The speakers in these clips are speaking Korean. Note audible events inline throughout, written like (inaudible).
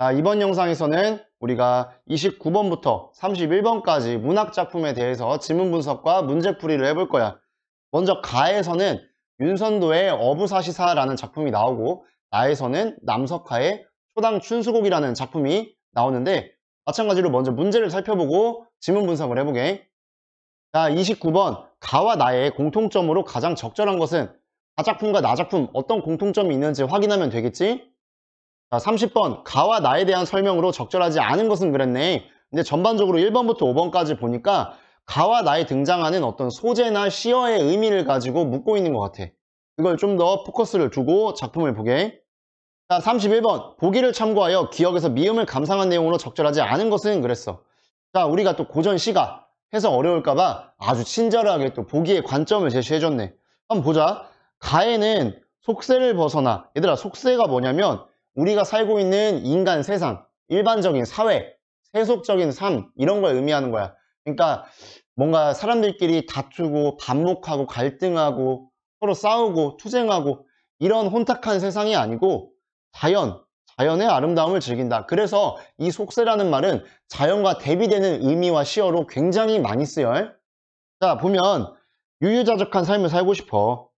자, 이번 영상에서는 우리가 29번부터 31번까지 문학작품에 대해서 지문 분석과 문제풀이를 해볼 거야. 먼저 가에서는 윤선도의 어부사시사라는 작품이 나오고 나에서는 남석하의 초당 춘수곡이라는 작품이 나오는데 마찬가지로 먼저 문제를 살펴보고 지문 분석을 해보게. 자, 29번 가와 나의 공통점으로 가장 적절한 것은 가작품과 나작품 어떤 공통점이 있는지 확인하면 되겠지? 자, 30번 가와 나에 대한 설명으로 적절하지 않은 것은 그랬네 근데 전반적으로 1번부터 5번까지 보니까 가와 나에 등장하는 어떤 소재나 시어의 의미를 가지고 묻고 있는 것 같아 이걸 좀 더 포커스를 두고 작품을 보게 자 31번 보기를 참고하여 기억에서 미음을 감상한 내용으로 적절하지 않은 것은 그랬어 자 우리가 또 고전 시가 해서 어려울까봐 아주 친절하게 또 보기의 관점을 제시해줬네 한번 보자 가에는 속세를 벗어나 얘들아 속세가 뭐냐면 우리가 살고 있는 인간 세상, 일반적인 사회, 세속적인 삶 이런 걸 의미하는 거야. 그러니까 뭔가 사람들끼리 다투고 반목하고 갈등하고 서로 싸우고 투쟁하고 이런 혼탁한 세상이 아니고 자연, 자연의 아름다움을 즐긴다. 그래서 이 속세라는 말은 자연과 대비되는 의미와 시어로 굉장히 많이 쓰여요. 자, 보면 유유자적한 삶을 살고 싶어.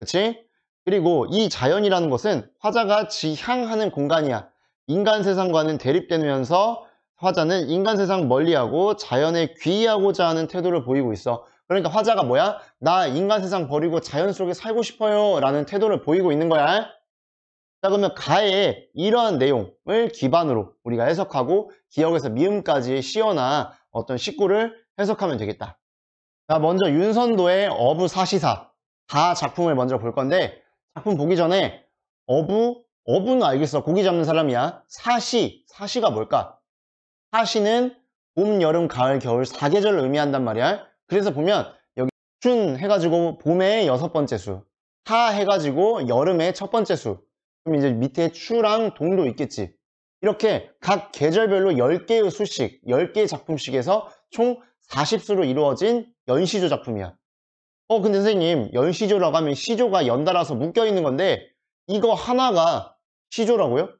그치? 그리고 이 자연이라는 것은 화자가 지향하는 공간이야. 인간 세상과는 대립되면서 화자는 인간 세상 멀리하고 자연에 귀의하고자 하는 태도를 보이고 있어. 그러니까 화자가 뭐야? 나 인간 세상 버리고 자연 속에 살고 싶어요 라는 태도를 보이고 있는 거야. 자 그러면 가의 이러한 내용을 기반으로 우리가 해석하고 기억에서 미음까지 시어나 어떤 식구를 해석하면 되겠다. 자 먼저 윤선도의 어부사시사 가 작품을 먼저 볼 건데 작품 보기 전에 어부, 어부는 알겠어. 고기 잡는 사람이야. 사시, 사시가 뭘까? 사시는 봄, 여름, 가을, 겨울 4계절을 의미한단 말이야. 그래서 보면 여기 춘 해가지고 봄에 여섯 번째 수, 하 해가지고 여름에 첫 번째 수. 그럼 이제 밑에 추랑 동도 있겠지. 이렇게 각 계절별로 10개의 수씩, 10개의 작품씩 에서총 40수로 이루어진 연시조 작품이야. 어 근데 선생님 연시조라고 하면 시조가 연달아서 묶여있는 건데 이거 하나가 시조라고요?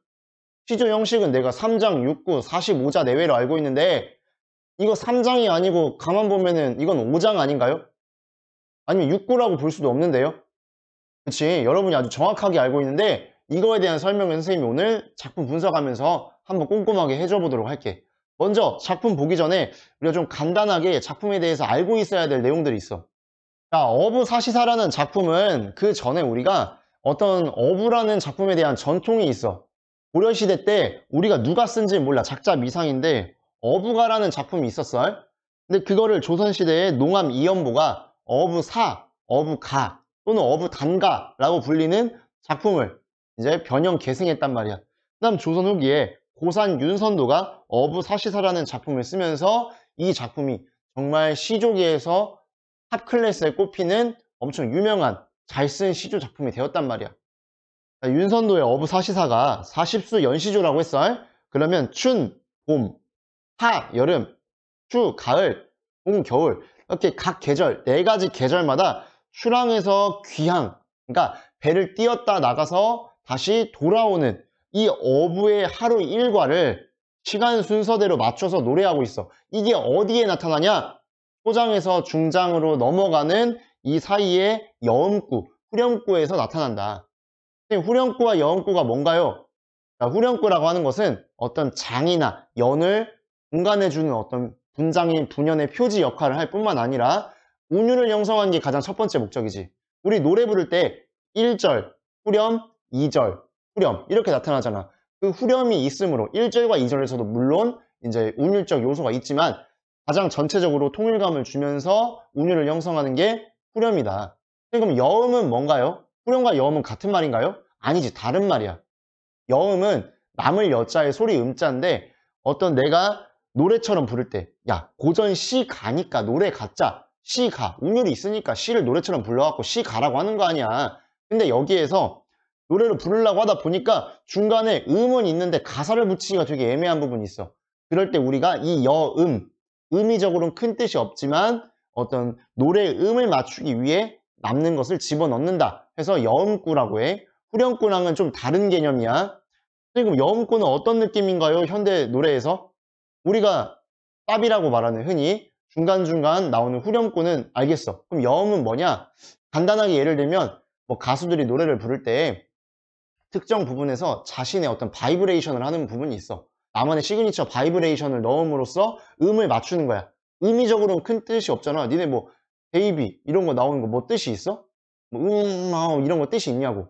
시조 형식은 내가 3장, 6구, 45자 내외로 알고 있는데 이거 3장이 아니고 가만 보면은 이건 5장 아닌가요? 아니면 6구라고 볼 수도 없는데요? 그치 여러분이 아주 정확하게 알고 있는데 이거에 대한 설명은 선생님이 오늘 작품 분석하면서 한번 꼼꼼하게 해줘 보도록 할게 먼저 작품 보기 전에 우리가 좀 간단하게 작품에 대해서 알고 있어야 될 내용들이 있어 자, 그러니까 어부사시사라는 작품은 그 전에 우리가 어떤 어부라는 작품에 대한 전통이 있어. 고려시대 때 우리가 누가 쓴지 몰라. 작자 미상인데 어부가라는 작품이 있었어. 요 근데 그거를 조선시대의 농암 이연보가 어부사, 어부가 또는 어부단가라고 불리는 작품을 이제 변형 계승했단 말이야. 그 다음 조선 후기에 고산 윤선도가 어부사시사라는 작품을 쓰면서 이 작품이 정말 시조계에서 탑 클래스에 꼽히는 엄청 유명한 잘 쓴 시조 작품이 되었단 말이야 윤선도의 어부사시사가 40수 연시조라고 했어 그러면 춘, 봄, 하, 여름, 추, 가을, 봄, 겨울 이렇게 각 계절 네 가지 계절마다 출항에서 귀향 그러니까 배를 띄었다 나가서 다시 돌아오는 이 어부의 하루 일과를 시간 순서대로 맞춰서 노래하고 있어 이게 어디에 나타나냐 포장에서 중장으로 넘어가는 이사이에 여음구, 후렴구에서 나타난다. 후렴구와 여음구가 뭔가요? 후렴구라고 하는 것은 어떤 장이나 연을 공간해주는 어떤 분장인 분연의 표지 역할을 할 뿐만 아니라 운율을 형성하는 게 가장 첫 번째 목적이지. 우리 노래 부를 때 1절, 후렴, 2절, 후렴 이렇게 나타나잖아. 그 후렴이 있으므로 1절과 2절에서도 물론 이제 운율적 요소가 있지만 가장 전체적으로 통일감을 주면서 운율을 형성하는 게 후렴이다. 그럼 여음은 뭔가요? 후렴과 여음은 같은 말인가요? 아니지 다른 말이야. 여음은 남을 여자의 소리 음자인데 어떤 내가 노래처럼 부를 때 야 고전 시 가니까 노래 가자 시가 운율이 있으니까 시를 노래처럼 불러갖고 시 가라고 하는 거 아니야. 근데 여기에서 노래를 부르려고 하다 보니까 중간에 음은 있는데 가사를 붙이기가 되게 애매한 부분이 있어. 그럴 때 우리가 이 여음 의미적으로는 큰 뜻이 없지만 어떤 노래의 음을 맞추기 위해 남는 것을 집어넣는다 해서 여음구라고 해 후렴구랑은 좀 다른 개념이야 그럼 여음구는 어떤 느낌인가요? 현대 노래에서 우리가 팝이라고 말하는 흔히 중간중간 나오는 후렴구는 알겠어 그럼 여음은 뭐냐? 간단하게 예를 들면 뭐 가수들이 노래를 부를 때 특정 부분에서 자신의 어떤 바이브레이션을 하는 부분이 있어 나만의 시그니처 바이브레이션을 넣음으로써 음을 맞추는 거야. 의미적으로큰 뜻이 없잖아. 니네 뭐 베이비 이런 거 나오는 거 뭐 뜻이 있어? 뭐 음, 아 이런 거 뜻이 있냐고.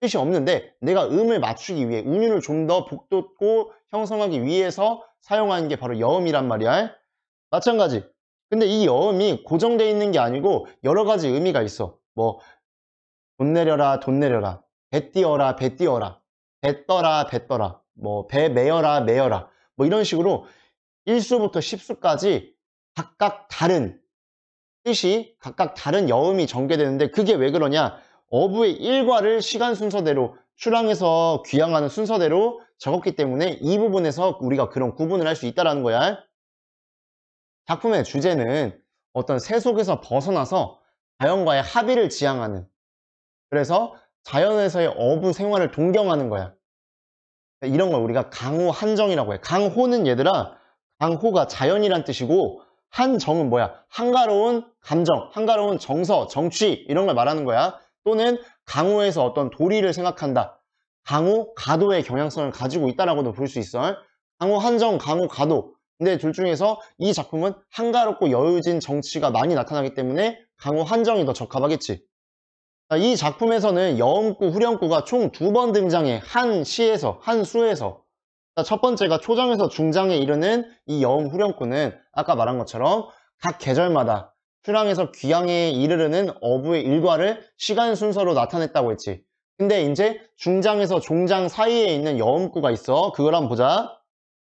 뜻이 없는데 내가 음을 맞추기 위해 운율을 좀 더 복돋고 형성하기 위해서 사용하는 게 바로 여음이란 말이야. 마찬가지. 근데 이 여음이 고정되어 있는 게 아니고 여러 가지 의미가 있어. 뭐 돈 내려라 돈 내려라 배 띄어라 배 띄어라 배 떠라 배 떠라 뭐배 메어라 메어라 뭐 이런 식으로 1수부터 10수까지 각각 다른 뜻이 각각 다른 여음이 전개되는데 그게 왜 그러냐 어부의 일과를 시간 순서대로 출항해서 귀향하는 순서대로 적었기 때문에 이 부분에서 우리가 그런 구분을 할 수 있다는 거야 작품의 주제는 어떤 세속에서 벗어나서 자연과의 합의를 지향하는 그래서 자연에서의 어부 생활을 동경하는 거야 이런 걸 우리가 강호 한정이라고 해. 강호는 얘들아 강호가 자연이란 뜻이고 한정은 뭐야? 한가로운 감정, 한가로운 정서, 정취 이런 걸 말하는 거야. 또는 강호에서 어떤 도리를 생각한다. 강호, 가도의 경향성을 가지고 있다라고도 볼 수 있어. 강호 한정, 강호 가도. 근데 둘 중에서 이 작품은 한가롭고 여유진 정치가 많이 나타나기 때문에 강호 한정이 더 적합하겠지. 아, 이 작품에서는 여음구, 후렴구가 총 두 번 등장해 한 시에서, 한 수에서 첫 번째가 초장에서 중장에 이르는 이 여음 후렴구는 아까 말한 것처럼 각 계절마다 휴랑에서 귀향에 이르르는 어부의 일과를 시간 순서로 나타냈다고 했지 근데 이제 중장에서 종장 사이에 있는 여음구가 있어 그걸 한번 보자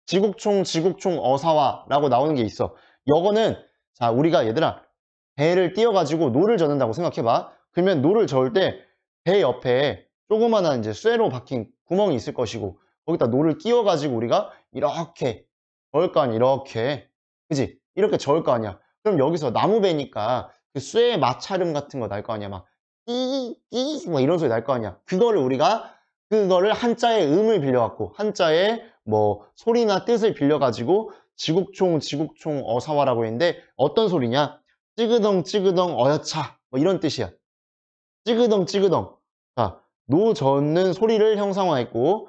지국총 지국총 어사와 라고 나오는 게 있어 여거는 자 우리가 얘들아 배를 띄워가지고 노를 젓는다고 생각해봐 그러면 노를 저을 때 배 옆에 조그마한 이제 쇠로 박힌 구멍이 있을 것이고 거기다 노를 끼워 가지고 우리가 이렇게 저을 거 아니야 이렇게 그지 이렇게 저을 거 아니야 그럼 여기서 나무배니까 그 쇠의 마찰음 같은 거 날 거 아니야 막 끼끼막 뭐 이런 소리 날 거 아니야 그거를 우리가 그거를 한자의 음을 빌려갖고 한자의 뭐 소리나 뜻을 빌려가지고 지국총 지국총 어사화라고 했는데 어떤 소리냐 찌그덩 찌그덩 어여차 뭐 이런 뜻이야 찌그덩 찌그덩 자, 노 젓는 소리를 형상화했고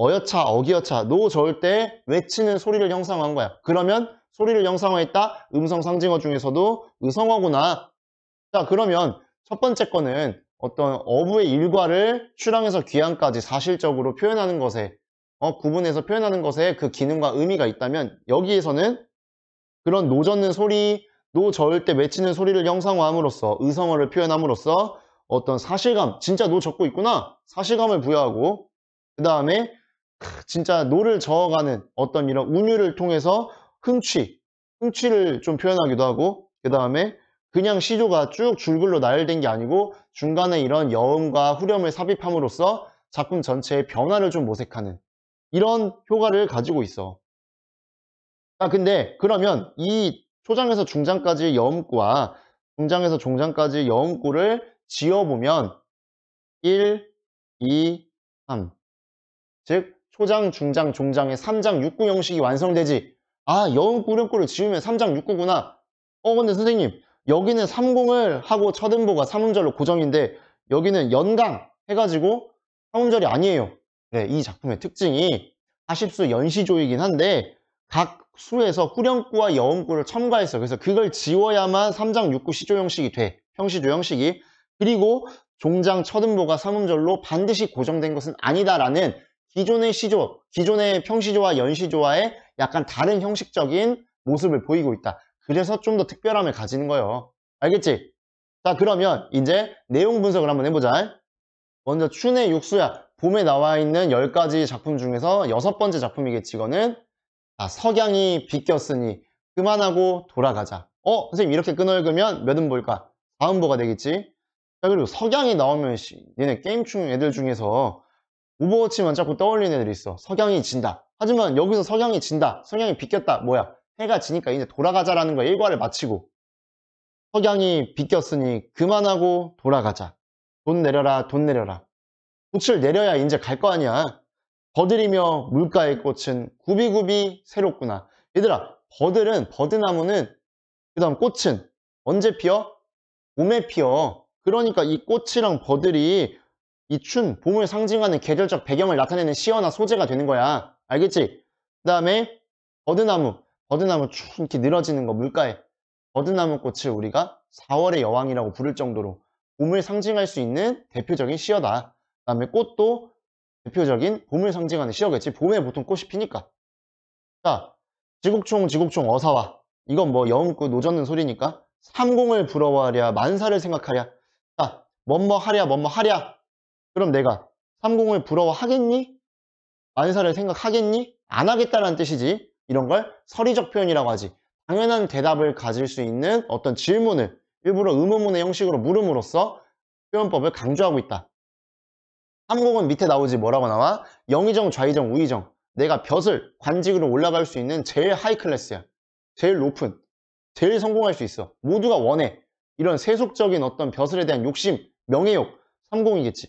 어여차 어기여차 노 저을 때 외치는 소리를 형상화한 거야 그러면 소리를 형상화했다 음성 상징어 중에서도 의성어구나 자 그러면 첫 번째 거는 어떤 어부의 일과를 출항에서 귀향까지 사실적으로 표현하는 것에 어, 구분해서 표현하는 것에 그 기능과 의미가 있다면 여기에서는 그런 노젓는 소리, 노저을 때 외치는 소리를 형상화함으로써 의성어를 표현함으로써 어떤 사실감 진짜 노 적고 있구나 사실감을 부여하고 그 다음에 진짜 노를 저어가는 어떤 이런 운율을 통해서 흥취 흥취를 좀 표현하기도 하고 그 다음에 그냥 시조가 쭉 줄글로 나열된 게 아니고 중간에 이런 여음과 후렴을 삽입함으로써 작품 전체의 변화를 좀 모색하는 이런 효과를 가지고 있어. 아 근데 그러면 이 초장에서 중장까지 여음과 중장에서 종장까지 여음구를 지어보면 1, 2, 3. 즉, 초장, 중장, 종장의 3장 6구 형식이 완성되지. 아, 여음 꾸름꾸를 지으면 3장 6구구나. 어, 근데 선생님, 여기는 3공을 하고 첫음보가 3음절로 고정인데 여기는 연강 해가지고 3음절이 아니에요. 네, 이 작품의 특징이 4 0수 연시조이긴 한데 각 수에서 꾸령꾸와 여음꾸를 첨가했어. 그래서 그걸 지워야만 3장 6구 시조 형식이 돼. 평시조 형식이. 그리고 종장 첫음보가 삼음절로 반드시 고정된 것은 아니다라는 기존의 시조, 기존의 평시조와 연시조와의 약간 다른 형식적인 모습을 보이고 있다. 그래서 좀 더 특별함을 가지는 거예요. 알겠지? 자 그러면 이제 내용 분석을 한번 해보자. 먼저 춘의 육수야. 봄에 나와 있는 10가지 작품 중에서 여섯 번째 작품이겠지 이거는 아, 석양이 비꼈으니 그만하고 돌아가자. 어? 선생님 이렇게 끊어읽으면 몇음 보일까 다음 보가 되겠지? 자 그리고 석양이 나오면 얘네 게임 중 애들 중에서 오버워치만 자꾸 떠올리는 애들이 있어 석양이 진다 하지만 여기서 석양이 진다 석양이 비꼈다 뭐야 해가 지니까 이제 돌아가자라는 거 일과를 마치고 석양이 비꼈으니 그만하고 돌아가자 돈 내려라 돈 내려라 꽃을 내려야 이제 갈 거 아니야 버들이며 물가의 꽃은 구비구비 새롭구나 얘들아 버들은 버드나무는 그 다음 꽃은 언제 피어? 봄에 피어 그러니까 이 꽃이랑 버들이 이 춘, 봄을 상징하는 계절적 배경을 나타내는 시어나 소재가 되는 거야. 알겠지? 그 다음에 버드나무, 버드나무 쭉 이렇게 늘어지는 거 물가에 버드나무 꽃을 우리가 4월의 여왕이라고 부를 정도로 봄을 상징할 수 있는 대표적인 시어다. 그 다음에 꽃도 대표적인 봄을 상징하는 시어겠지. 봄에 보통 꽃이 피니까. 자, 지국총, 지국총, 어사와. 이건 뭐영운꾼 노젓는 소리니까. 삼공을 부러워하랴, 만사를 생각하랴. 뭐뭐 하랴 뭐 뭐 하랴 그럼 내가 3공을 부러워하겠니? 만사를 생각하겠니? 안 하겠다라는 뜻이지 이런 걸 서리적 표현이라고 하지 당연한 대답을 가질 수 있는 어떤 질문을 일부러 의문문의 형식으로 물음으로써 표현법을 강조하고 있다 함공은 밑에 나오지 뭐라고 나와? 영의정, 좌의정, 우의정 내가 벼슬, 관직으로 올라갈 수 있는 제일 하이 클래스야 제일 높은 제일 성공할 수 있어 모두가 원해 이런 세속적인 어떤 벼슬에 대한 욕심 명예욕, 성공이겠지.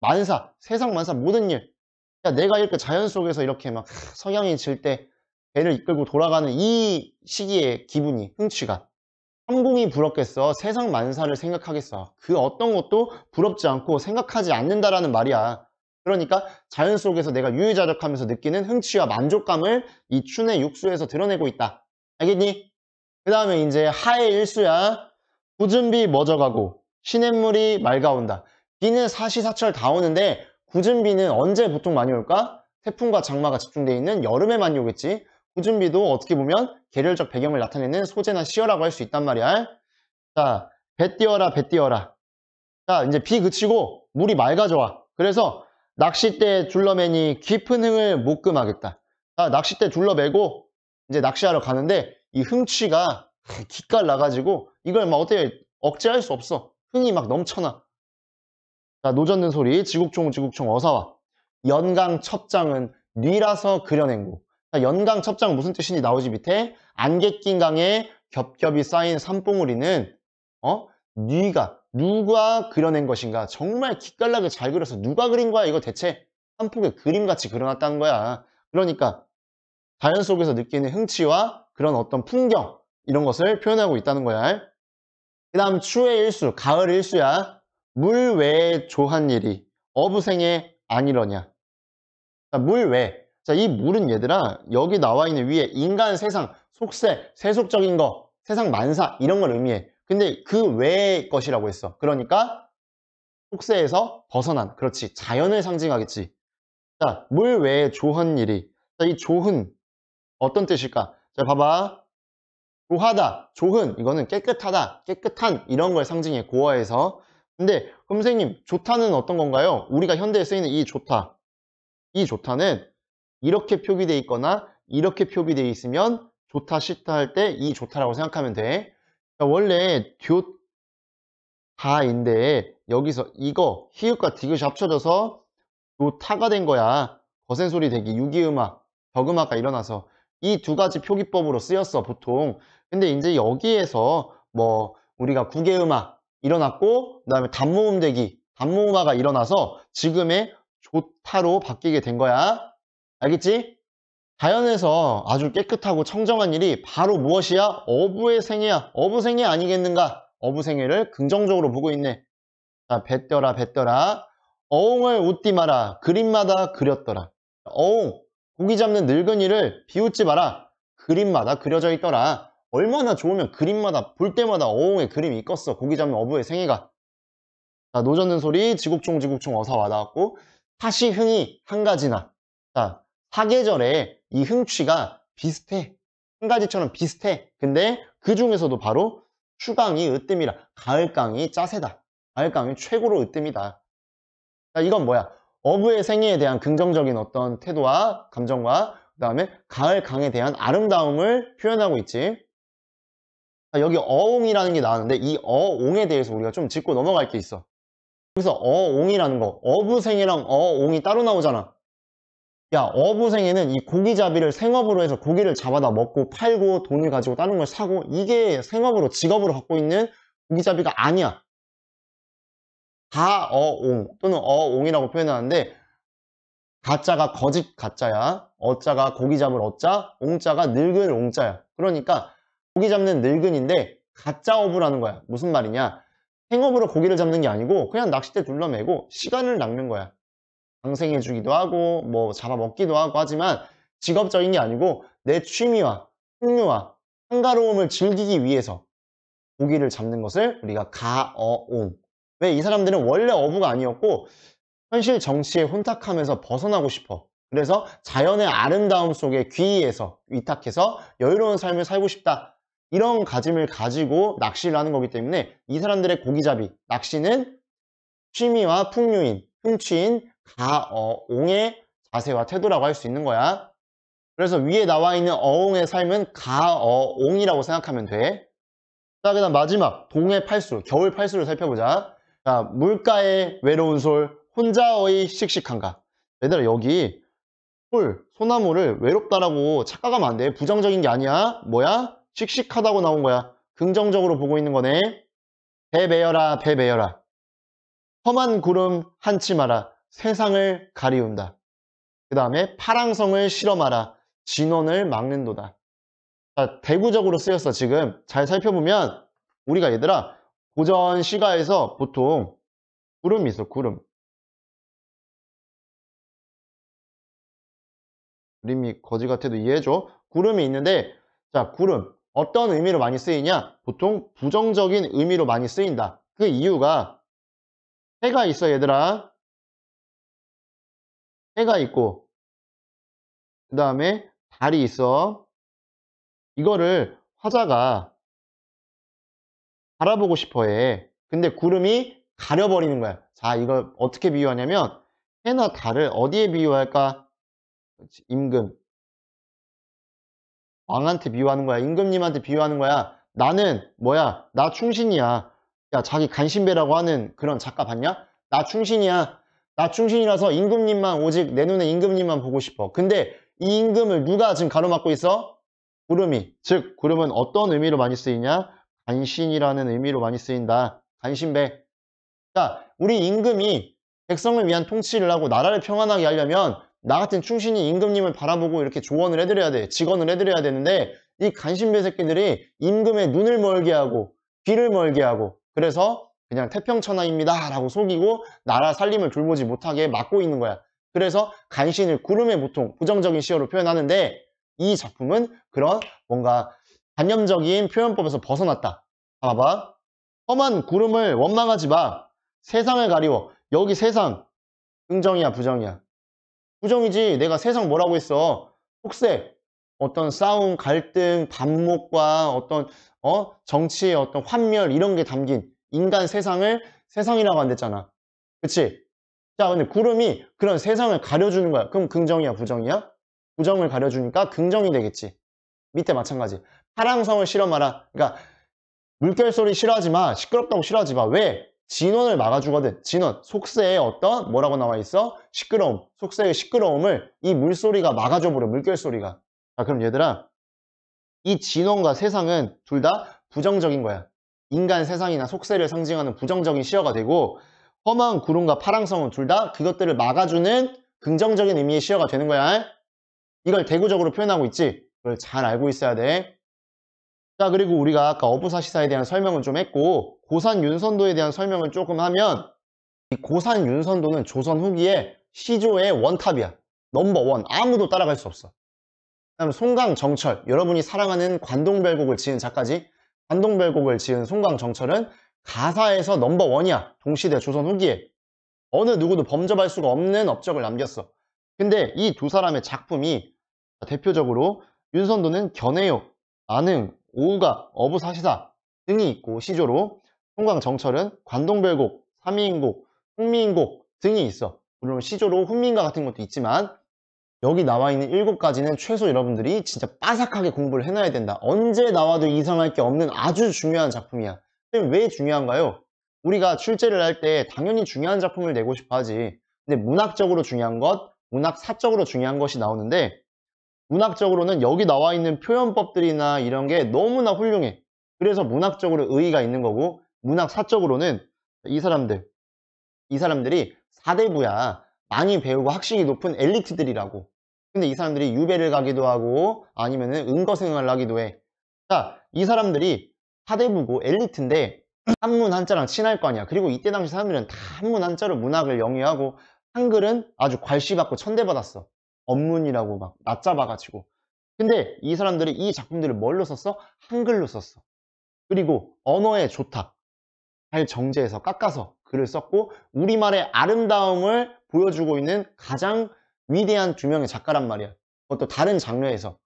만사, 세상 만사 모든 일. 그 내가 이렇게 자연 속에서 이렇게 막 성향이 질 때 배를 이끌고 돌아가는 이 시기의 기분이, 흥취가. 성공이 부럽겠어? 세상 만사를 생각하겠어? 그 어떤 것도 부럽지 않고 생각하지 않는다라는 말이야. 그러니까 자연 속에서 내가 유유자적하면서 느끼는 흥취와 만족감을 이 춘의 육수에서 드러내고 있다. 알겠니? 그 다음에 이제 하의 일수야. 부준비 머져가고 시냇물이 맑아온다. 비는 사시사철 다 오는데 굳은 비는 언제 보통 많이 올까? 태풍과 장마가 집중되어 있는 여름에 많이 오겠지. 굳은 비도 어떻게 보면 계절적 배경을 나타내는 소재나 시어라고 할 수 있단 말이야. 자, 배 띄어라, 배 띄어라. 자, 이제 비 그치고 물이 맑아져와. 그래서 낚싯대에 둘러매니 깊은 흥을 못 금하겠다. 자, 낚싯대 둘러매고 이제 낚시하러 가는데 이 흥취가 기깔 (laughs) 나가지고 이걸 막 어떻게 억제할 수 없어. 흥이 막 넘쳐나. 자, 노젓는 소리, 지국총, 지국총, 어사와. 연강 첩장은 뉘라서 그려낸고. 연강 첩장 무슨 뜻인지 나오지 밑에 안개 낀 강에 겹겹이 쌓인 산봉우리는 어? 뉘가 누가 그려낸 것인가 정말 기깔나게 잘 그려서 누가 그린 거야 이거 대체 한 폭의 그림같이 그려놨다는 거야 그러니까 자연 속에서 느끼는 흥치와 그런 어떤 풍경 이런 것을 표현하고 있다는 거야 그 다음 추의 일수, 가을 일수야. 물 외에 조한 일이 어부생에 아니러냐. 자, 물 외. 자, 이 물은 얘들아, 여기 나와 있는 위에 인간 세상, 속세, 세속적인 거, 세상 만사, 이런 걸 의미해. 근데 그 외의 것이라고 했어. 그러니까 속세에서 벗어난, 그렇지, 자연을 상징하겠지. 자, 물 외에 조한 일이. 자, 이 조은 어떤 뜻일까? 자, 봐봐. 조하다, 조은 이거는 깨끗하다, 깨끗한 이런 걸 상징해 고어에서 근데 선생님 좋다는 어떤 건가요? 우리가 현대에 쓰이는 이 좋다 이 좋다는 이렇게 표기돼 있거나 이렇게 표기돼 있으면 좋다 싫다 할 때 이 좋다라고 생각하면 돼 그러니까 원래 듀다인데 여기서 이거 히읗과 디귿이 합쳐져서 요타가 된 거야 거센 소리 되기 유기음악 벽음악가 일어나서 이 두 가지 표기법으로 쓰였어 보통 근데 이제 여기에서 뭐 우리가 국외음악 일어났고 그 다음에 단모음대기 단모음화가 일어나서 지금의 좋다로 바뀌게 된 거야 알겠지? 자연에서 아주 깨끗하고 청정한 일이 바로 무엇이야? 어부의 생애야 어부생애 아니겠는가? 어부생애를 긍정적으로 보고 있네 자, 뱉더라 뱉더라 어옹을 웃디 마라 그림마다 그렸더라 어옹 고기 잡는 늙은이를 비웃지 마라 그림마다 그려져 있더라 얼마나 좋으면 그림마다 볼 때마다 어흥의 그림이 있겠어 고기 잡는 어부의 생애가 자, 노젓는 소리 지국총지국총 어사 와닿았고 사시 흥이 한 가지나 자, 사계절에 이 흥취가 비슷해 한 가지처럼 비슷해 근데 그 중에서도 바로 추강이 으뜸이라 가을강이 짜세다 가을강이 최고로 으뜸이다 자, 이건 뭐야 어부의 생애에 대한 긍정적인 어떤 태도와 감정과 그 다음에 가을강에 대한 아름다움을 표현하고 있지 아, 여기 어옹이라는 게 나왔는데 이 어옹에 대해서 우리가 좀 짚고 넘어갈 게 있어 그래서 어옹이라는 거 어부생이랑 어옹이 따로 나오잖아 야 어부생에는 이 고기잡이를 생업으로 해서 고기를 잡아다 먹고 팔고 돈을 가지고 다른 걸 사고 이게 생업으로 직업으로 갖고 있는 고기잡이가 아니야 다어옹 또는 어옹이라고 표현하는데 가짜가 거짓 가짜야 어짜가 고기잡을 어짜 옹짜가 늙은 옹짜야 그러니까 고기 잡는 늙은인데 가짜 어부 라는 거야 무슨 말이냐 행업으로 고기를 잡는 게 아니고 그냥 낚싯대 둘러매고 시간을 낚는 거야 방생해 주기도 하고 뭐 잡아먹기도 하고 하지만 직업적인 게 아니고 내 취미와 풍미와 한가로움을 즐기기 위해서 고기를 잡는 것을 우리가 가어옹 왜 이 사람들은 원래 어부가 아니었고 현실 정치에혼탁하면서 벗어나고 싶어 그래서 자연의 아름다움 속에 귀의해서 위탁해서 여유로운 삶을 살고 싶다 이런 가짐을 가지고 낚시를 하는 거기 때문에 이 사람들의 고기잡이, 낚시는 취미와 풍류인, 흠취인, 가, 어, 옹의 자세와 태도라고 할 수 있는 거야. 그래서 위에 나와 있는 어옹의 삶은 가어옹이라고 생각하면 돼. 자, 그 다음 마지막 동해 팔수, 겨울 팔수를 살펴보자. 자, 물가의 외로운 솔, 혼자의 씩씩한가. 얘들아 여기 솔, 소나무를 외롭다라고 착각하면 안 돼. 부정적인 게 아니야. 뭐야? 씩씩하다고 나온 거야. 긍정적으로 보고 있는 거네. 배 메여라, 배 메여라. 험한 구름 한치 마라. 세상을 가리운다. 그 다음에 파랑성을 실험하라. 진원을 막는도다. 자, 대구적으로 쓰였어, 지금. 잘 살펴보면 우리가 얘들아, 고전 시가에서 보통 구름이 있어, 구름. 그림이 거지 같아도 이해해줘. 구름이 있는데, 자, 구름. 어떤 의미로 많이 쓰이냐? 보통 부정적인 의미로 많이 쓰인다. 그 이유가 해가 있어 얘들아. 해가 있고 그 다음에 달이 있어. 이거를 화자가 바라보고 싶어 해. 근데 구름이 가려버리는 거야. 자, 이걸 어떻게 비유하냐면 해나 달을 어디에 비유할까? 임금, 왕한테 비유하는 거야. 임금님한테 비유하는 거야. 나는 뭐야? 나 충신이야. 야, 자기 간신배라고 하는 그런 작가 봤냐? 나 충신이야. 나 충신이라서 임금님만 오직 내 눈에 임금님만 보고 싶어. 근데 이 임금을 누가 지금 가로막고 있어? 구름이. 즉, 구름은 어떤 의미로 많이 쓰이냐? 간신이라는 의미로 많이 쓰인다. 간신배. 그 우리 임금이 백성을 위한 통치를 하고 나라를 평안하게 하려면 나 같은 충신이 임금님을 바라보고 이렇게 조언을 해드려야 돼 직언을 해드려야 되는데 이 간신배 새끼들이 임금의 눈을 멀게 하고 귀를 멀게 하고 그래서 그냥 태평천하입니다 라고 속이고 나라 살림을 돌보지 못하게 막고 있는 거야 그래서 간신을 구름에 보통 부정적인 시어로 표현하는데 이 작품은 그런 뭔가 단념적인 표현법에서 벗어났다 봐봐 험한 구름을 원망하지 마 세상을 가리워 여기 세상 긍정이야 부정이야 부정이지 내가 세상 뭐라고 했어 속세 어떤 싸움 갈등 반목과 어떤 어 정치의 어떤 환멸 이런 게 담긴 인간 세상을 세상이라고 안 됐잖아 그치 자 근데 구름이 그런 세상을 가려주는 거야 그럼 긍정이야 부정이야 부정을 가려주니까 긍정이 되겠지 밑에 마찬가지 파랑성을 싫어마라 그러니까 물결 소리 싫어하지 마 시끄럽다고 싫어하지 마왜 진원을 막아주거든 진원 속세에 어떤 뭐라고 나와 있어 시끄러움 속세의 시끄러움을 이 물소리가 막아줘 버려 물결 소리가 자 아, 그럼 얘들아 이 진원과 세상은 둘 다 부정적인 거야 인간 세상이나 속세를 상징하는 부정적인 시어가 되고 험한 구름과 파랑성은 둘 다 그것들을 막아주는 긍정적인 의미의 시어가 되는 거야 이걸 대구적으로 표현하고 있지 그걸 잘 알고 있어야 돼자 그리고 우리가 아까 어부사시사에 대한 설명을 좀 했고 고산 윤선도에 대한 설명을 조금 하면 이 고산 윤선도는 조선 후기에 시조의 원탑이야 넘버원 아무도 따라갈 수 없어 그다음 송강 정철 여러분이 사랑하는 관동별곡을 지은 작가지 관동별곡을 지은 송강 정철은 가사에서 넘버원이야 동시대 조선 후기에 어느 누구도 범접할 수가 없는 업적을 남겼어 근데 이 두 사람의 작품이 대표적으로 윤선도는 견해요, 아능, 오우가, 어부사시사 등이 있고 시조로 송강정철은 관동별곡, 삼미인곡, 훈미인곡 등이 있어 물론 시조로 훈민가 같은 것도 있지만 여기 나와 있는 7가지는 최소 여러분들이 진짜 빠삭하게 공부를 해놔야 된다 언제 나와도 이상할 게 없는 아주 중요한 작품이야 왜 중요한가요? 우리가 출제를 할 때 당연히 중요한 작품을 내고 싶어 하지 근데 문학적으로 중요한 것, 문학사적으로 중요한 것이 나오는데 문학적으로는 여기 나와 있는 표현법들이나 이런 게 너무나 훌륭해 그래서 문학적으로 의의가 있는 거고 문학사적으로는 이 사람들, 이 사람들이 4대부야 많이 배우고 학식이 높은 엘리트들이라고 근데 이 사람들이 유배를 가기도 하고 아니면 은거생활을 하기도 해 자, 이 사람들이 4대부고 엘리트인데 (clears throat) 한문 한자랑 친할 거 아니야 그리고 이때 당시 사람들은 다 한문 한자로 문학을 영위하고 한글은 아주 괄시받고 천대받았어 업문이라고 막 낮잡아가지고 근데 이 사람들이 이 작품들을 뭘로 썼어? 한글로 썼어 그리고 언어에 좋다 잘 정제해서 깎아서 글을 썼고 우리말의 아름다움을 보여주고 있는 가장 위대한 두 명의 작가란 말이야. 그것도 다른 장르에서.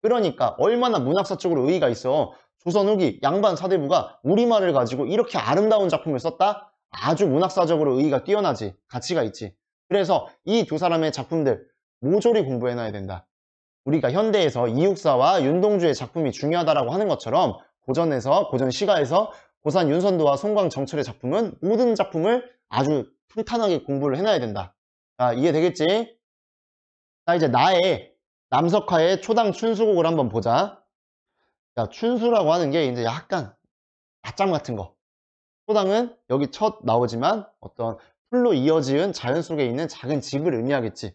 그러니까 얼마나 문학사 쪽으로 의의가 있어. 조선 후기 양반 사대부가 우리말을 가지고 이렇게 아름다운 작품을 썼다? 아주 문학사적으로 의의가 뛰어나지. 가치가 있지. 그래서 이 두 사람의 작품들 모조리 공부해놔야 된다. 우리가 현대에서 이육사와 윤동주의 작품이 중요하다라고 하는 것처럼 고전에서, 고전 시가에서 고산 윤선도와 송광 정철의 작품은 모든 작품을 아주 풍탄하게 공부를 해놔야 된다. 아, 이해되겠지? 자, 이제 나의 남석화의 초당 춘수곡을 한번 보자. 자, 춘수라고 하는 게 이제 약간 낮잠 같은 거. 초당은 여기 첫 나오지만 어떤 풀로 이어지은 자연 속에 있는 작은 집을 의미하겠지.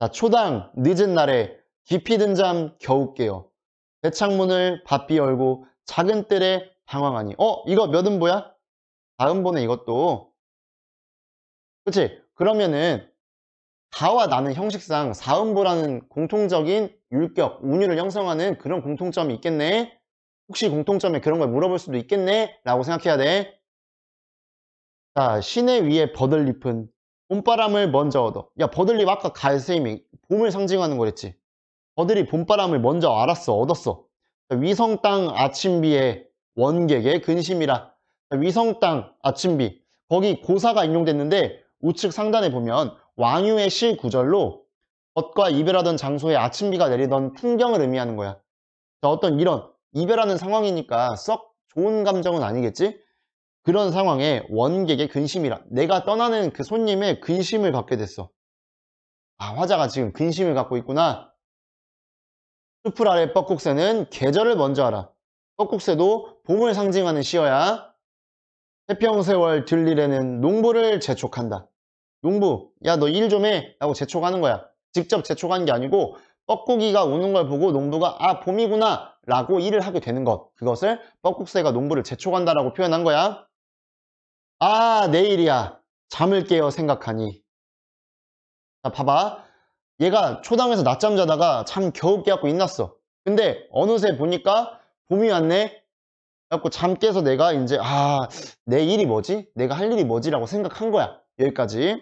자, 초당 늦은 날에 깊이 든 잠 겨우 깨요. 대창문을 바삐 열고 작은 뜰에 상황하니 어? 이거 몇 음보야? 다음번에 이것도 그렇지 그러면은 다와 나는 형식상 사음보라는 공통적인 율격, 운율을 형성하는 그런 공통점이 있겠네 혹시 공통점에 그런 걸 물어볼 수도 있겠네 라고 생각해야 돼 자, 시내 위에 버들잎은 봄바람을 먼저 얻어 야 버들잎 아까 가을쌤이 봄을 상징하는 거랬지 버들이 봄바람을 먼저 알았어 얻었어 위성 땅 아침비에 원객의 근심이라 위성 땅 아침비 거기 고사가 인용됐는데 우측 상단에 보면 왕유의 시 구절로 벗과 이별하던 장소에 아침비가 내리던 풍경을 의미하는 거야 어떤 이런 이별하는 상황이니까 썩 좋은 감정은 아니겠지? 그런 상황에 원객의 근심이라 내가 떠나는 그 손님의 근심을 받게 됐어 아 화자가 지금 근심을 갖고 있구나 수풀 아래 뻐곡새는 계절을 먼저 알아 떡국새도 봄을 상징하는 시어야 태평세월 들리레는 농부를 재촉한다. 농부, 야 너 일 좀 해! 라고 재촉하는 거야. 직접 재촉한 게 아니고 떡국이가 우는 걸 보고 농부가 아 봄이구나 라고 일을 하게 되는 것. 그것을 떡국새가 농부를 재촉한다 라고 표현한 거야. 아 내일이야. 잠을 깨어 생각하니. 자 봐봐. 얘가 초당에서 낮잠 자다가 참 겨우 깨갖고 있났어. 근데 어느새 보니까 봄이 왔네? 그래갖고 잠 깨서 내가 이제 아 내 일이 뭐지? 내가 할 일이 뭐지? 라고 생각한 거야 여기까지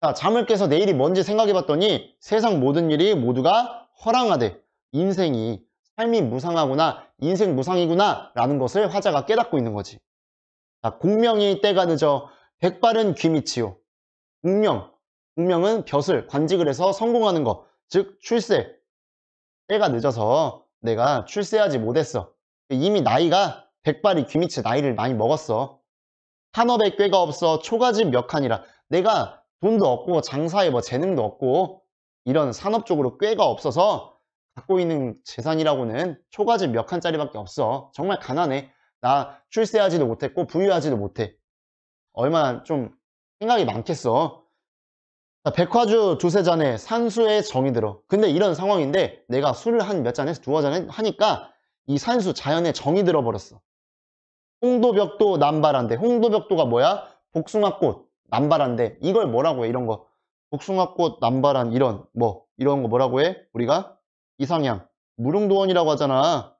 자, 잠을 깨서 내 일이 뭔지 생각해 봤더니 세상 모든 일이 모두가 허랑하대 인생이 삶이 무상하구나 인생 무상이구나 라는 것을 화자가 깨닫고 있는 거지 자, 공명이 때가 늦어 백발은 귀미치요 공명 공명은 벼슬, 관직을 해서 성공하는 것, 즉 출세 때가 늦어서 내가 출세하지 못했어. 이미 나이가 백발이 귀밑에 나이를 많이 먹었어. 한업에 꾀가 없어 초가집 몇칸이라 내가 돈도 없고 장사에 뭐 재능도 없고 이런 산업 쪽으로 꾀가 없어서 갖고 있는 재산이라고는 초가집 몇 칸짜리밖에 없어. 정말 가난해. 나 출세하지도 못했고 부유하지도 못해. 얼마나 좀 생각이 많겠어. 백화주 두세 잔에 산수의 정이 들어 근데 이런 상황인데 내가 술을 한 몇 잔에서 두어 잔 하니까 이 산수 자연의 정이 들어버렸어 홍도벽도 남발한데 홍도벽도가 뭐야? 복숭아꽃 남발한데 이걸 뭐라고 해 이런 거 복숭아꽃 남발한 이런 뭐 이런 거 뭐라고 해? 우리가 이상향 무릉도원이라고 하잖아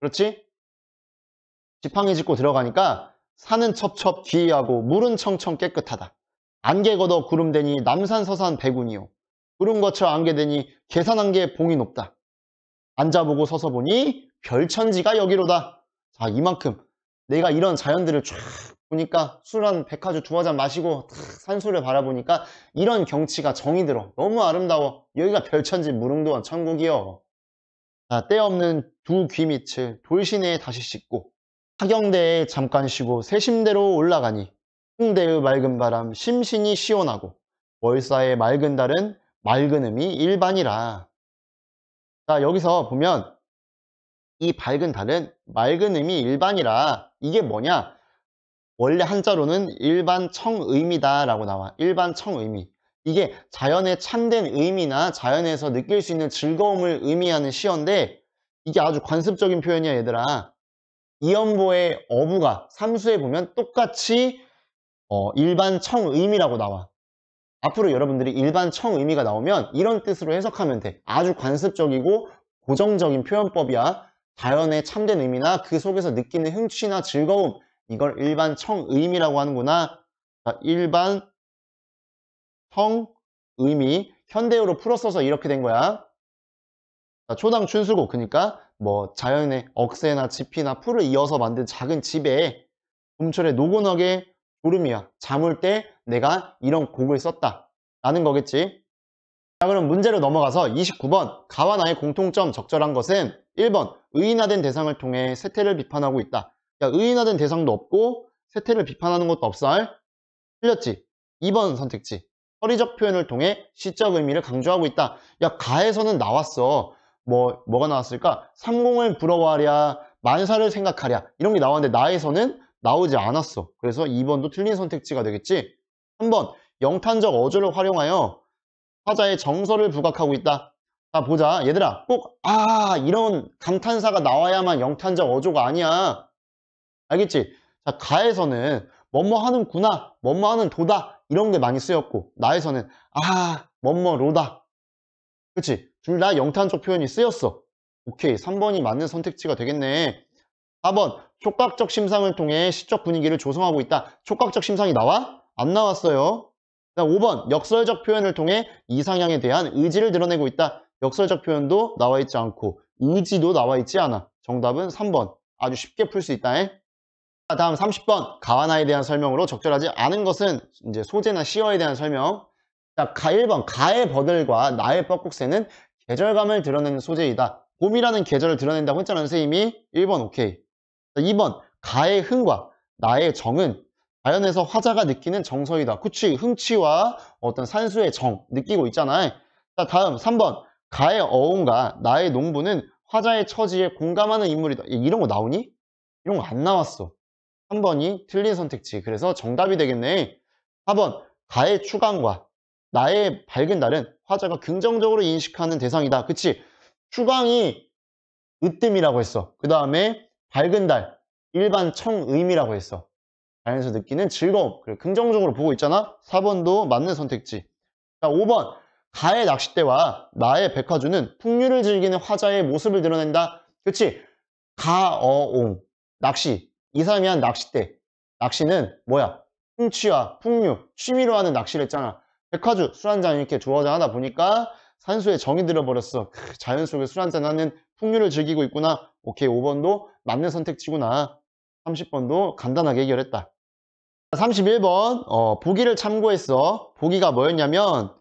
그렇지? 지팡이 짚고 들어가니까 산은 첩첩 귀하고 물은 청청 깨끗하다 안개 걷어 구름 되니 남산 서산 백운이요. 구름 거쳐 안개 되니 계산 안개 봉이 높다. 앉아보고 서서 보니 별천지가 여기로다. 자 이만큼 내가 이런 자연들을 쫙 보니까 술 한 백화주 두어 잔 마시고 산소를 바라보니까 이런 경치가 정이 들어. 너무 아름다워. 여기가 별천지 무릉도원 천국이요. 자, 때없는 두귀 밑을 돌시내에 다시 씻고 사경대에 잠깐 쉬고 새심대로 올라가니 홍대의 맑은 바람 심신이 시원하고 월사의 맑은 달은 맑은음이 일반이라. 자 여기서 보면 이 밝은 달은 맑은음이 일반이라 이게 뭐냐? 원래 한자로는 일반 청의미다 라고 나와 일반 청의미 이게 자연의 참된 의미나 자연에서 느낄 수 있는 즐거움을 의미하는 시어인데 이게 아주 관습적인 표현이야 얘들아 이연보의 어부가 삼수에 보면 똑같이 어, 일반 청의미라고 나와. 앞으로 여러분들이 일반 청의미가 나오면 이런 뜻으로 해석하면 돼. 아주 관습적이고 고정적인 표현법이야. 자연의 참된 의미나 그 속에서 느끼는 흥취나 즐거움 이걸 일반 청의미라고 하는구나. 자, 일반 청의미 현대어로 풀어써서 이렇게 된 거야. 자, 초당 춘수고 그러니까 뭐 자연의 억새나 집피나 풀을 이어서 만든 작은 집에 봄철에 노곤하게 구름이야. 잠을때 내가 이런 곡을 썼다. 라는 거겠지. 자 그럼 문제로 넘어가서 29번 가와 나의 공통점 적절한 것은 1번 의인화된 대상을 통해 세태를 비판하고 있다. 야, 의인화된 대상도 없고 세태를 비판하는 것도 없어. 틀렸지? 2번 선택지. 허리적 표현을 통해 시적 의미를 강조하고 있다. 야, 가에서는 나왔어. 뭐, 뭐가 나왔을까? 상공을 부러워하랴, 만사를 생각하랴. 이런 게 나왔는데 나에서는 나오지 않았어 그래서 2번도 틀린 선택지가 되겠지 3번 영탄적 어조를 활용하여 화자의 정서를 부각하고 있다 자 보자 얘들아 꼭 아 이런 감탄사가 나와야만 영탄적 어조가 아니야 알겠지? 자 가에서는 뭐뭐 하는구나 뭐뭐 하는 도다 이런 게 많이 쓰였고 나에서는 아 뭐뭐로다 그치? 둘 다 영탄적 표현이 쓰였어 오케이 3번이 맞는 선택지가 되겠네 4번 촉각적 심상을 통해 시적 분위기를 조성하고 있다. 촉각적 심상이 나와? 안 나왔어요. 5번 역설적 표현을 통해 이상향에 대한 의지를 드러내고 있다. 역설적 표현도 나와 있지 않고 의지도 나와 있지 않아. 정답은 3번. 아주 쉽게 풀 수 있다. 다음 30번 가와나에 대한 설명으로 적절하지 않은 것은 이제 소재나 시어에 대한 설명 자, 가 1번 가의 버들과 나의 뻐국새는 계절감을 드러내는 소재이다 봄이라는 계절을 드러낸다고 했잖아요 선생님이 1번 오케이 2번 가의 흥과 나의 정은 자연에서 화자가 느끼는 정서이다. 그치 흥취와 어떤 산수의 정 느끼고 있잖아요. 자 다음 3번 가의 어음과 나의 농부는 화자의 처지에 공감하는 인물이다. 이런 거 나오니? 이런 거 안 나왔어. 3번이 틀린 선택지. 그래서 정답이 되겠네. 4번 가의 추강과 나의 밝은 날은 화자가 긍정적으로 인식하는 대상이다. 그치? 추강이 으뜸이라고 했어. 그 다음에 밝은 달, 일반 청음이라고 했어. 자연에서 느끼는 즐거움, 그리고 긍정적으로 보고 있잖아? 4번도 맞는 선택지. 자, 5번. 가의 낚싯대와 나의 백화주는 풍류를 즐기는 화자의 모습을 드러낸다. 그치? 가어옹. 낚시. 이사이한 낚싯대. 낚시는 뭐야? 풍취와 풍류, 취미로 하는 낚시를 했잖아. 백화주, 술 한 잔 이렇게 좋아하자 하다 보니까 산소에 정이 들어버렸어. (laughs) 자연 속에 술 한 잔 하는 풍류를 즐기고 있구나. 오케이, 5번도 맞는 선택치구나 30번도 간단하게 해결했다 31번 어, 보기를 참고했어 보기가 뭐였냐면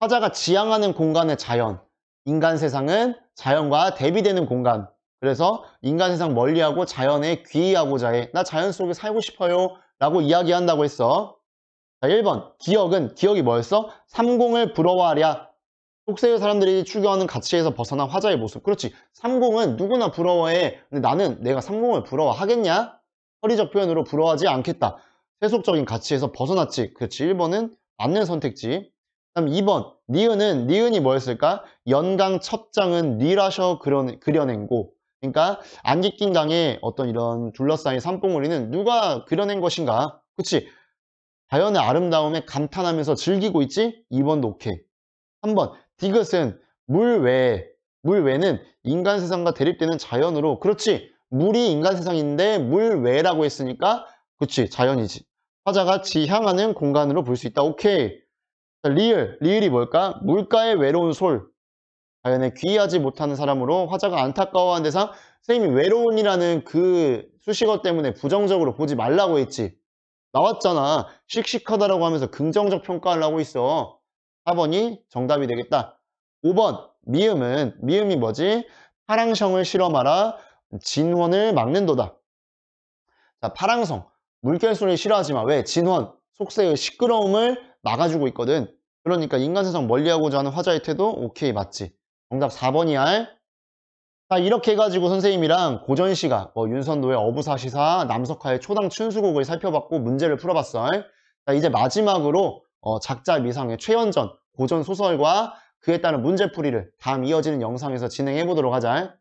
화자가 지향하는 공간의 자연 인간 세상은 자연과 대비되는 공간 그래서 인간 세상 멀리하고 자연에 귀의하고자 해나 자연 속에 살고 싶어요 라고 이야기한다고 했어 자 1번 기억은 기억이 뭐였어? 삼공을 부러워하랴 속세의 사람들이 추구하는 가치에서 벗어난 화자의 모습 그렇지 3공은 누구나 부러워해 근데 나는 내가 3공을 부러워하겠냐? 허리적 표현으로 부러워하지 않겠다 세속적인 가치에서 벗어났지 그렇지 1번은 맞는 선택지 그다음 2번 니은은 니은이 뭐였을까? 연강 첫 장은 니라셔 그려낸고 그러니까 안개낀강에 어떤 이런 둘러싸인 산봉우리는 누가 그려낸 것인가 그치 자연의 아름다움에 감탄하면서 즐기고 있지? 2번도 오케이 3번 이것은 물 외에 물 외는 인간 세상과 대립되는 자연으로 그렇지 물이 인간 세상인데 물 외라고 했으니까 그렇지 자연이지 화자가 지향하는 공간으로 볼 수 있다 오케이 자, 리을 리을이 뭘까 물가의 외로운 솔 자연에 귀하지 못하는 사람으로 화자가 안타까워한 대상 선생님이 외로운이라는 그 수식어 때문에 부정적으로 보지 말라고 했지 나왔잖아 씩씩하다라고 하면서 긍정적 평가하려고 있어 4번이 정답이 되겠다. 5번 미음은 미음이 뭐지? 파랑성을 실험하라 진원을 막는도다. 자, 파랑성 물결 소리 싫어하지마. 왜? 진원 속세의 시끄러움을 막아주고 있거든. 그러니까 인간 세상 멀리하고자 하는 화자의 태도 오케이 맞지. 정답 4번이 알. 자 이렇게 해가지고 선생님이랑 고전 시가뭐 윤선도의 어부사시사, 남석하의 초당 춘수곡을 살펴봤고 문제를 풀어봤어. 자 이제 마지막으로 어, 작자 미상의 최연전 고전 소설과 그에 따른 문제풀이를 다음 이어지는 영상에서 진행해 보도록 하자.